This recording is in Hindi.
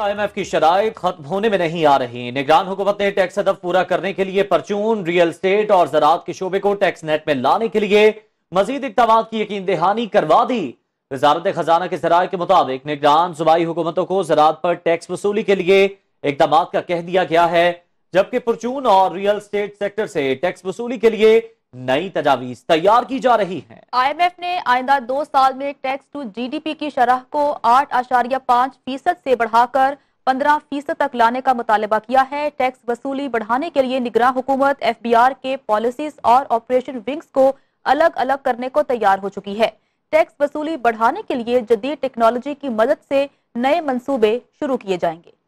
आई एम एफ की शराय खत्म होने में नहीं आ रही निगरान हुकूमत ने टैक्स हदफ पूरा करने के लिए परचून रियल स्टेट और जरात के शोबे को टैक्स नेट में लाने के लिए मजीद इकदाम की यकीन दहानी करवा दी वजारत खजाना के जरा के मुताबिक निगरान सूबाई हुकूमतों को जरात पर टैक्स वसूली के लिए इकदाम का कह दिया गया है जबकि परचून और रियल स्टेट सेक्टर से टैक्स वसूली के लिए नई तजावीज तैयार की जा रही हैं। आईएमएफ ने आइंदा दो साल में टैक्स टू जीडीपी की शरह को आठ आशारिया पाँच फीसद से बढ़ाकर पंद्रह फीसद तक लाने का मुतालबा किया है टैक्स वसूली बढ़ाने के लिए निगरान हुकूमत एफ बी आर के पॉलिसीज और ऑपरेशन विंग्स को अलग अलग करने को तैयार हो चुकी है टैक्स वसूली बढ़ाने के लिए जदीद टेक्नोलॉजी की मदद से नए मंसूबे शुरू किए जाएंगे